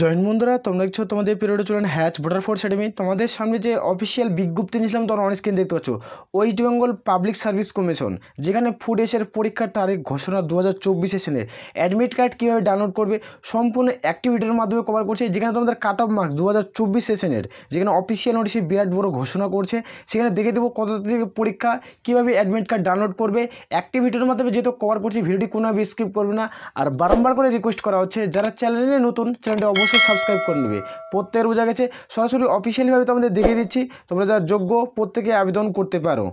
join বন্ধুরা তোমরা দেখছো তোমাদের পিরিয়ডে চলুন হ্যাচ ভোটার ফোর্স একাডেমি তোমাদের সামনে যে অফিসিয়াল বিজ্ঞপ্তি নিয়েছিলাম তোমরা অনেক স্ক্রিন দেখতে পাচ্ছ West Bengal Public Service Commission যেখানে ফুড এসের পরীক্ষার তারিখ ঘোষণা দু হাজার চব্বিশে সেনের অ্যাডমিট কার্ড কীভাবে ডাউনলোড করবে সম্পূর্ণ অ্যাক্টিভিটির মাধ্যমে কভার করছে যেখানে তোমাদের কাট অফ মার্কস দু হাজার চব্বিশ সেশনের যেখানে অফিসিয়াল নোটিশে বিরাট বড় ঘোষণা করছে সেখানে দেখে দেবো কত তারিখে পরীক্ষা কীভাবে অ্যাডমিট কার্ড ডাউনলোড করবে অ্যাক্টিভিটির মাধ্যমে যেহেতু কভার করছে ভিডিওটি কোনোভাবে স্কিপ করবে না আর বারম্বার করে রিকোয়েস্ট করা হচ্ছে যারা চ্যানেলে নতুন চ্যানেলটি অবশ্যই সাবস্ক্রাইব করে নেবে প্রত্যেকের বোঝা গেছে সরাসরি অফিসিয়ালিভাবে তোমাদের দেখিয়ে দিচ্ছি তোমরা যারা যোগ্য প্রত্যেকে আবেদন করতে পারো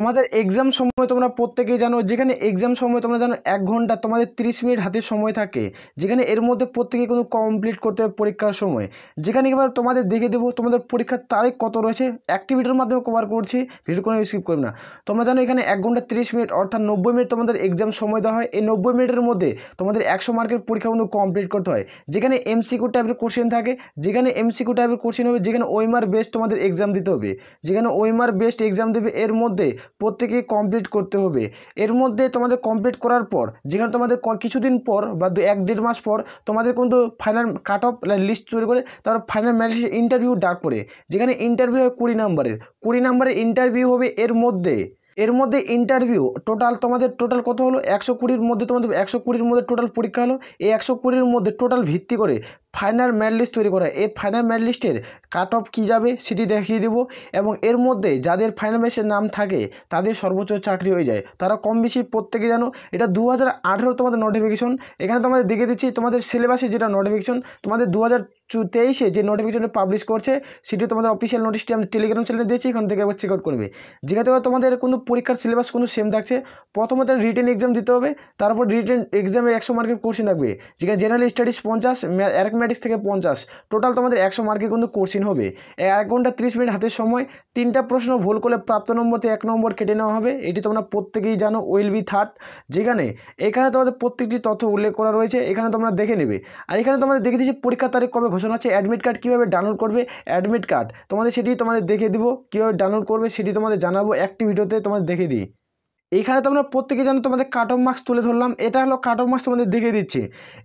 তোমাদের এক্সাম সময় তোমরা প্রত্যেকেই জানো যেখানে এক্সাম সময় তোমরা জানো এক ঘন্টা তোমাদের 30 মিনিট হাতে সময় থাকে যেখানে এর মধ্যে প্রত্যেকে কোনো কমপ্লিট করতে হবে পরীক্ষার সময় যেখানে এবার তোমাদের দেখে দেবো তোমাদের পরীক্ষার তারিখ কত রয়েছে অ্যাক্টিভিটির মাধ্যমে কভার করছি ভিডিও কোনো স্কিপ করবে না তোমরা জানো এখানে এক ঘন্টা তিরিশ মিনিট অর্থাৎ নব্বই মিনিট তোমাদের এক্সাম সময় দেওয়া হয় এই নব্বই মিনিটের মধ্যে তোমাদের একশো মার্কের পরীক্ষা কিন্তু কমপ্লিট করতে হয় যেখানে এমসিকিউ টাইপের কোশ্চেন থাকে যেখানে এমসিকিউ টাইপের কোশ্চেন হবে যেখানে ওইমার বেস্ট তোমাদের এক্সাম দিতে হবে যেখানে ওইমার বেস্ট এক্সাম দেবে এর মধ্যে প্রত্যেকেই কমপ্লিট করতে হবে এর মধ্যে তোমাদের কমপ্লিট করার পর যেখানে তোমাদের কিছুদিন পর বা এক দেড় মাস পর তোমাদের কিন্তু ফাইনাল কাট অফ লিস্ট তৈরি করে তারপর ফাইনাল ম্যানেজের ইন্টারভিউ ডাক পড়ে যেখানে ইন্টারভিউ হয় কুড়ি নাম্বারের কুড়ি নাম্বারের ইন্টারভিউ হবে এর মধ্যে এর মধ্যে ইন্টারভিউ টোটাল তোমাদের টোটাল কত হলো একশো কুড়ির মধ্যে তোমাদের একশো কুড়ির মধ্যে টোটাল পরীক্ষা হলো এই একশো কুড়ির মধ্যে টোটাল ভিত্তি করে ফাইনাল মেডলিস্ট লিস্ট তৈরি করা এই ফাইনাল মেডলিস্টের লিস্টের কাট অফ কী যাবে সেটি দেখিয়ে দেব এবং এর মধ্যে যাদের ফাইনাল ম্যাচের নাম থাকে তাদের সর্বোচ্চ চাকরি হয়ে যায় তারা কম বেশি প্রত্যেকে জানো এটা দু হাজার তোমাদের নোটিফিকেশন এখানে তোমাদের দেখে দিচ্ছি তোমাদের সিলেবাসে যেটা নোটিফিকেশন তোমাদের দু হাজার তেইশে যে নোটিফিকেশনটা পাবলিশ করছে সেটি তোমাদের অফিসিয়াল নোটিশটি আমি টেলিগ্রাম চ্যানেলে দিয়েছি এখান থেকে একবার চেক আউট করবে যেখানে তোমাদের কোনো পরীক্ষার সিলেবাস কোনো সেম থাকছে প্রথমত রিটেন এক্সাম দিতে হবে তারপর রিটেন এক্সামে একশো মার্কের কোর্সিং থাকবে যেখানে জেনারেল স্টাডিজ পঞ্চাশ ম্যাথমেটিক্স থেকে পঞ্চাশ টোটাল তোমাদের একশো মার্কের কিন্তু কোশ্চিন হবে এক ঘন্টা তিরিশ মিনিট হাতের সময় তিনটা প্রশ্ন ভুল করলে প্রাপ্ত নম্বরতে এক নম্বর কেটে নেওয়া হবে এটি তোমরা প্রত্যেকেই জানো উইল বি থার্ড যেখানে এখানে তোমাদের প্রত্যেকটি তথ্য উল্লেখ করা রয়েছে এখানে তোমরা দেখে নেবে আর এখানে তোমাদের দেখে দিচ্ছি পরীক্ষার তারিখ কবে ঘোষণা হচ্ছে অ্যাডমিট কার্ড কীভাবে ডাউনলোড করবে অ্যাডমিট কার্ড তোমাদের সেটি তোমাদের দেখে দিব কীভাবে ডাউনলোড করবে সেটি তোমাদের জানাবো একটি ভিডিওতে তোমাদের দেখে দিই এইখানে তোমরা প্রত্যেকে জানো তোমাদের কাট অফ মার্কস তুলে ধরলাম এটা হলো কাট অফ মার্কস তোমাদের দেখে দিচ্ছে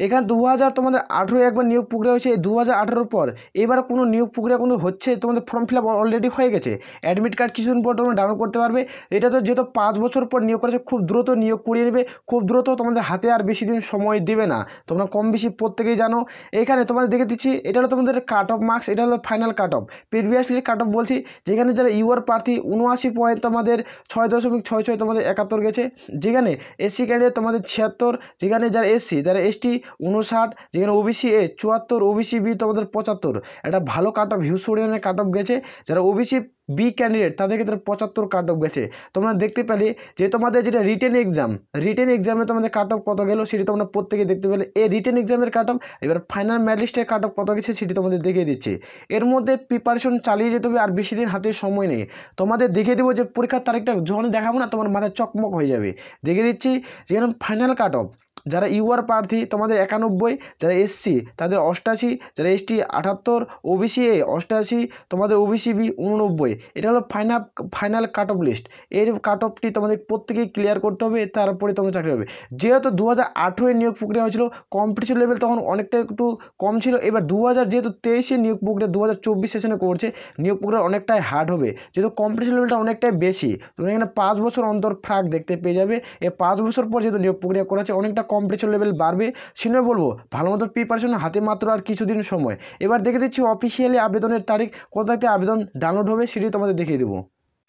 এখানে দু হাজার তোমাদের আঠেরো একবার নিয়োগ প্রক্রিয়া হয়েছে এই দু হাজার আঠেরোর পর এবার কোনো নিয়োগ প্রক্রিয়া কোনো হচ্ছে তোমাদের ফর্ম ফিল আপ অলরেডি হয়ে গেছে অ্যাডমিট কার্ড কিছুদিন পর তোমরা ডাউনলোড করতে পারবে এটা তো যেহেতু পাঁচ বছর পর নিয়োগ করেছে খুব দ্রুত নিয়োগ করিয়ে নেবে খুব দ্রুত তোমাদের হাতে আর বেশি দিন সময় দেবে না তোমরা কম বেশি প্রত্যেকেই জানো এখানে তোমাদের দেখে দিচ্ছি এটা হলো তোমাদের কাট অফ মার্কস এটা হলো final cut off previously cut off বলছি যেখানে যারা ইউর প্রার্থী উনআশি পয়েন্ট তোমাদের ছয় দশমিক ছয় ছয় তোমাদের একা একাত্তর গেছে যেখানে এসসি ক্যান্ডিডেট তোমাদের ছিয়াত্তর যেখানে যারা এসসি যারা এসটি উনষাট যেখানে ওবিসি এ চুয়াত্তর ওবিসি বি তোমাদের পঁচাত্তর একটা ভালো কাট অফ হিউসোরিয়ানের কাট অফ গেছে যারা ওবিসি বি ক্যান্ডিডেট তাদের ক্ষেত্রে পঁচাত্তর কাট অফ গেছে তোমরা দেখতে পেলে যে তোমাদের যেটা রিটেন এক্সাম রিটেন এক্সামে তোমাদের কাট অফ কত গেলো সেটি তোমরা প্রত্যেকে দেখতে পেলে এই রিটেন এক্সামের কাট অফ এবার ফাইনাল ম্যালিস্টের কাট অফ কত গেছে সেটি তোমাদের দেখিয়ে দিচ্ছে এর মধ্যে প্রিপারেশন চালিয়ে যেতে হবে আর বেশি দিন হাতে সময় নেই তোমাদের দেখিয়ে দেবো যে পরীক্ষার তারিখটা যখন দেখাবো না তোমার মাথায় চকমক হয়ে যাবে দেখে দিচ্ছি যেরকম ফাইনাল কাট অফ যারা ইউআর প্রার্থী তোমাদের একানব্বই যারা এসসি তাদের অষ্টাশি যারা এসটি আটাত্তর ওবিসি এ অষ্টাশি তোমাদের ওবিসি বি উননব্বই এটা হলো final final cut off list এর কাট অফটি তোমাদের প্রত্যেকেই ক্লিয়ার করতে হবে তারপরে তোমার চাকরি হবে যেহেতু দু হাজার আঠেরোয় নিয়োগ প্রক্রিয়া হয়েছিল কম্পিটিশন লেভেল তখন অনেকটা একটু কম ছিল এবার দু হাজার যেহেতু তেইশে নিয়োগ প্রক্রিয়া দু হাজার চব্বিশ সেশনে করছে নিয়োগ প্রক্রিয়া অনেকটাই হার্ড হবে যেহেতু কম্পিটিশন লেভেলটা অনেকটাই বেশি তুমি এখানে পাঁচ বছর অন্তর ফ্রাক দেখতে পেয়ে যাবে এ পাঁচ বছর পর যেহেতু নিয়োগ প্রক্রিয়া করা অনেকটা একটা কম্পিটিশন লেভেল বাড়বে সেজন্য বলবো ভালো মতো প্রিপারেশন হাতে মাত্র আর কিছুদিন সময় এবার দেখে দিচ্ছি অফিসিয়ালি আবেদনের তারিখ কোথা থেকে আবেদন ডাউনলোড হবে সেটি তোমাদের দেখিয়ে দেবো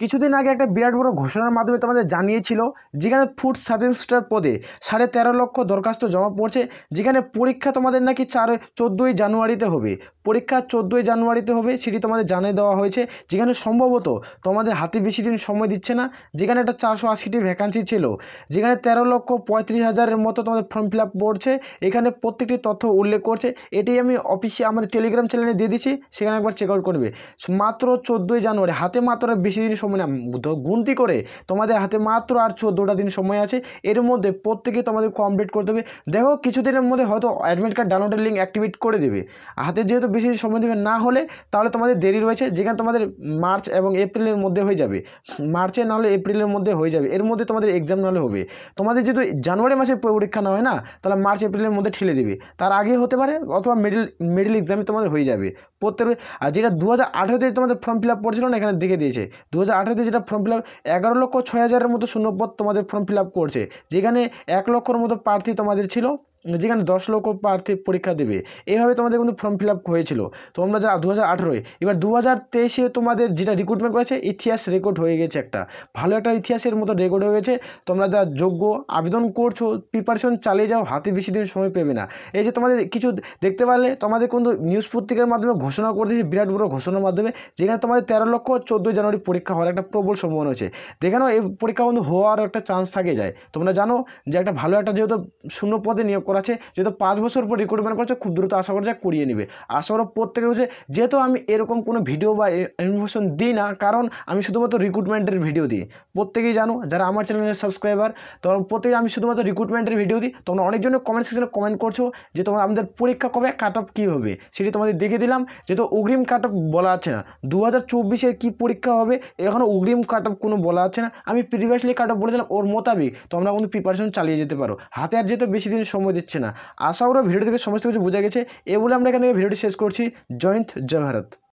কিছুদিন আগে একটা বিরাট বড় ঘোষণার মাধ্যমে তোমাদের জানিয়েছিল যেখানে ফুড সাব ইন্সপেক্টর পদে সাড়ে তেরো লক্ষ দরখাস্ত জমা পড়ছে যেখানে পরীক্ষা তোমাদের নাকি চার চোদ্দোই জানুয়ারিতে হবে পরীক্ষা চোদ্দোই জানুয়ারিতে হবে সেটি তোমাদের জানিয়ে দেওয়া হয়েছে যেখানে সম্ভবত তোমাদের হাতে বেশি দিন সময় দিচ্ছে না যেখানে একটা চারশো আশিটি ভ্যাকান্সি ছিল যেখানে তেরো লক্ষ পঁয়ত্রিশ হাজারের মতো তোমাদের ফর্ম ফিল আপ পড়ছে এখানে প্রত্যেকটি তথ্য উল্লেখ করছে এটি আমি অফিসে আমাদের টেলিগ্রাম চ্যানেলে দিয়ে দিচ্ছি সেখানে একবার চেক আউট করবে মাত্র চোদ্দোই জানুয়ারি হাতে মাত্র বেশি দিন সময় মানে গুনতি করে তোমাদের হাতে মাত্র আর চোদ্দোটা দিন সময় আছে এর মধ্যে প্রত্যেকে তোমাদের কমপ্লিট করতে হবে দেখো কিছুদিনের মধ্যে হয়তো অ্যাডমিট কার্ড ডাউনলোডের লিঙ্ক অ্যাক্টিভেট করে দেবে হাতে যেহেতু বেশি সময় দেবে না হলে তাহলে তোমাদের দেরি রয়েছে যেখানে তোমাদের মার্চ এবং এপ্রিলের মধ্যে হয়ে যাবে মার্চে নাহলে এপ্রিলের মধ্যে হয়ে যাবে এর মধ্যে তোমাদের এক্সাম হলে হবে তোমাদের যেহেতু জানুয়ারি মাসে পরীক্ষা না হয় না তাহলে মার্চ এপ্রিলের মধ্যে ঠেলে দেবে তার আগে হতে পারে অথবা মিডিল মিডিল এক্সামে তোমাদের হয়ে যাবে প্রত্যেক আর যেটা দু হাজার আঠেরোতে তোমাদের ফর্ম ফিল আপ পড়ছিল না এখানে দেখে দিয়েছে দু হাজার যেটা ফর্ম ফিল আপ এগারো লক্ষ ছয় হাজারের মতো শূন্যপদ তোমাদের ফর্ম ফিল আপ করছে যেখানে এক লক্ষর মতো প্রার্থী তোমাদের ছিল যেখানে দশ লক্ষ প্রার্থী পরীক্ষা দেবে এইভাবে তোমাদের কিন্তু ফর্ম ফিল আপ হয়েছিল তোমরা যারা দু হাজার আঠেরোয় এবার দু হাজার তেইশে তোমাদের যেটা রিক্রুটমেন্ট করেছে ইতিহাস রেকর্ড হয়ে গেছে একটা ভালো একটা ইতিহাসের মতো রেকর্ড হয়ে গেছে তোমরা যা যোগ্য আবেদন করছো প্রিপারেশন চালিয়ে যাও হাতে বেশি দিন সময় পেবে না এই যে তোমাদের কিছু দেখতে পারলে তোমাদের কিন্তু নিউজ পত্রিকার মাধ্যমে ঘোষণা করে দিয়েছে বিরাট বড় ঘোষণার মাধ্যমে যেখানে তোমাদের তেরো লক্ষ চোদ্দোই জানুয়ারি পরীক্ষা হওয়ার একটা প্রবল সম্ভাবনা হয়েছে দেখানো এই পরীক্ষা কিন্তু হওয়ার একটা চান্স থাকে যায় তোমরা জানো যে একটা ভালো একটা যেহেতু শূন্য পদে নিয়োগ আছে যেহেতু পাঁচ বছর পর রিক্রুটমেন্ট করছে খুব দ্রুত আশা করছে করিয়ে নেবে আশা করো প্রত্যেকের হচ্ছে যেহেতু আমি এরকম কোনো ভিডিও বা ইনফরমেশন দিই না কারণ আমি শুধুমাত্র রিক্রুটমেন্টের ভিডিও দিই প্রত্যেকেই জানো যারা আমার চ্যানেলের সাবস্ক্রাইবার তখন প্রত্যেকে আমি শুধুমাত্র রিক্রুটমেন্টের ভিডিও দিই তোমরা অনেকজনের কমেন্ট সেকশনে কমেন্ট করছো যে তোমার আমাদের পরীক্ষা কবে কাট অফ কী হবে সেটি তোমাদের দেখে দিলাম যেহেতু অগ্রিম কাট অফ বলা আছে না দু হাজার চব্বিশে কী পরীক্ষা হবে এখনও অগ্রিম কাট অফ কোনো বলা আছে না আমি প্রিভিয়াসলি কাট অফ বলে দিলাম ওর মোতাবেক তোমরা কিন্তু প্রিপারেশন চালিয়ে যেতে পারো হাতে আর যেহেতু বেশি দিন সময় দিচ্ছে না আশা করো ভিডিও থেকে সমস্ত কিছু বোঝা গেছে এ বলে আমরা এখান থেকে ভিডিওটি শেষ করছি জয়ন্ত জয় ভারত